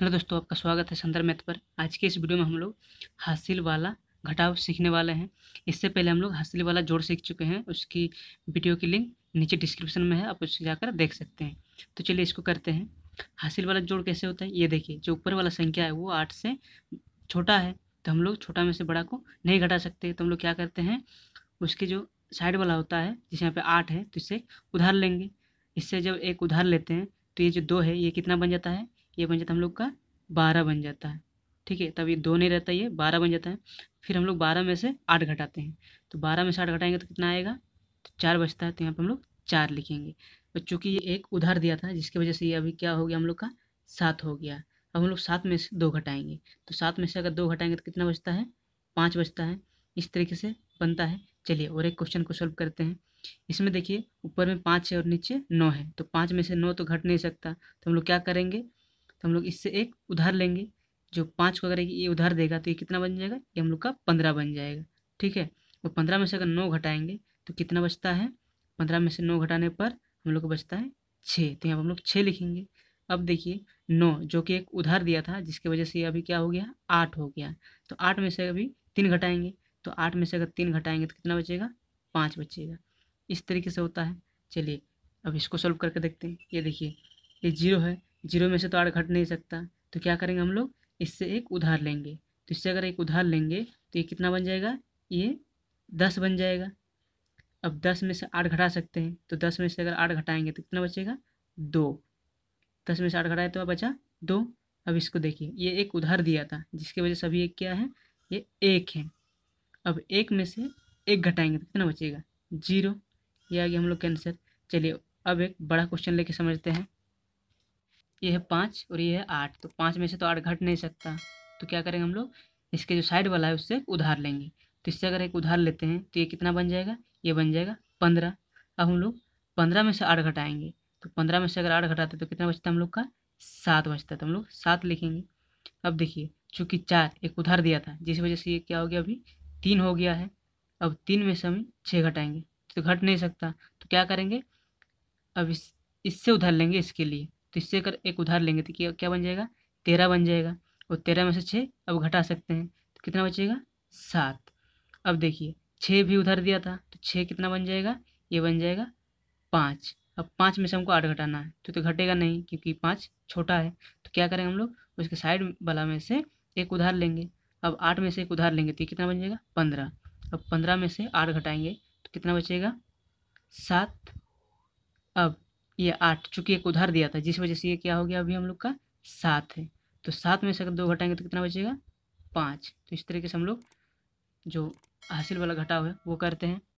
hello दोस्तों आपका स्वागत है संदर्भ मैथ पर आज के इस वीडियो में हम लोग हासिल वाला घटाव सीखने वाले हैं इससे पहले हम लोग हासिल वाला जोड़ सीख चुके हैं उसकी वीडियो की लिंक नीचे डिस्क्रिप्शन में है आप उसे जाकर देख सकते हैं तो चलिए इसको करते हैं हासिल वाला जोड़ कैसे होता है ये देखिए जो ऊपर वाला संख्या है वो आठ से छोटा है तो हम लोग छोटा में से बड़ा को नहीं घटा सकते तो हम लोग क्या करते हैं उसके जो साइड वाला होता है जिस यहाँ पे आठ है तो इसे उधार लेंगे इससे जब एक उधार लेते हैं तो ये जो दो है ये कितना बन जाता है ये बन जाता है हम लोग का बारह बन जाता है ठीक है तब ये दो नहीं रहता ये बारह बन जाता है फिर हम लोग बारह में से आठ घटाते हैं तो बारह में से आठ घटाएंगे तो कितना आएगा तो चार बचता है तो यहाँ पर हम लोग चार लिखेंगे और चूँकि ये एक उधार दिया था जिसकी वजह से ये अभी क्या हो गया हम लोग का सात हो गया अब हम लोग सात में से दो घटाएंगे तो सात में से अगर दो घटाएंगे तो कितना बचता है पाँच बचता है इस तरीके से बनता है चलिए और एक क्वेश्चन को सॉल्व करते हैं इसमें देखिए ऊपर में पाँच है और नीचे नौ है तो पाँच में से नौ तो घट नहीं सकता तो हम लोग क्या करेंगे तो हम लोग इससे एक उधार लेंगे जो पाँच को अगर ये उधार देगा तो ये कितना बन जाएगा ये हम लोग का पंद्रह बन जाएगा ठीक है और पंद्रह में से अगर नौ घटाएंगे तो कितना बचता है पंद्रह में से नौ घटाने पर हम लोग को बचता है छः तो यहाँ पर हम लोग छः लिखेंगे अब देखिए नौ जो कि एक उधार दिया था जिसकी वजह से अभी क्या हो गया आठ हो गया तो आठ में से अभी तीन घटाएंगे तो आठ में से अगर तीन घटाएंगे तो कितना बचेगा पाँच बचेगा इस तरीके से होता है चलिए अब इसको सॉल्व करके देखते हैं ये देखिए ये जीरो है जीरो में से तो आठ घट नहीं सकता तो क्या करेंगे हम लोग इससे एक उधार लेंगे तो इससे अगर एक उधार लेंगे तो ये कितना बन जाएगा ये दस बन जाएगा अब दस में से आठ घटा सकते हैं तो दस में से अगर आठ घटाएंगे तो कितना बचेगा दो दस में से आठ घटाए तो बचा दो अब इसको देखिए ये एक उधार दिया था जिसकी वजह से अभी एक क्या है ये एक है अब एक में से एक घटाएंगे तो कितना बचेगा जीरो ये आ गया हम लोग कैंसर चलिए अब एक बड़ा क्वेश्चन लेके समझते हैं ये है पाँच और ये है आठ तो पाँच में से तो आठ घट नहीं सकता तो क्या करेंगे हम लोग इसके जो साइड वाला है उससे उधार लेंगे तो इससे अगर एक उधार लेते हैं तो ये कितना बन जाएगा ये बन जाएगा पंद्रह अब हम लोग पंद्रह में से आठ घटाएंगे तो पंद्रह में से अगर आठ घटाते तो कितना बचता है हम लोग का सात बचता है तो हम लोग सात लिखेंगे अब देखिए चूँकि चार एक उधार दिया था जिस वजह से ये क्या हो गया अभी तीन हो गया है अब तीन में से हम छः घटाएंगे तो घट नहीं सकता तो क्या करेंगे अब इस इससे उधार लेंगे इसके लिए तो इससे अगर एक उधार लेंगे तो क्या क्या बन जाएगा तेरह बन जाएगा और तेरह में से छः अब घटा सकते हैं तो कितना बचेगा सात अब देखिए छः भी उधार दिया था तो छः कितना बन जाएगा ये बन जाएगा पाँच अब पाँच में से हमको आठ घटाना है तो तो घटेगा नहीं क्योंकि पाँच छोटा है तो क्या करेंगे हम लोग उसके साइड वाला में से एक उधार लेंगे अब आठ में से एक उधार लेंगे तो ये कितना बन जाएगा पंद्रह अब पंद्रह में से आठ घटाएंगे तो कितना बचेगा सात अब ये आठ चूंकि एक उधार दिया था जिस वजह से ये क्या हो गया अभी हम लोग का सात है तो सात में से अगर दो घटाएंगे तो कितना बचेगा पाँच तो इस तरीके से हम लोग जो हासिल वाला घटाव है वो करते हैं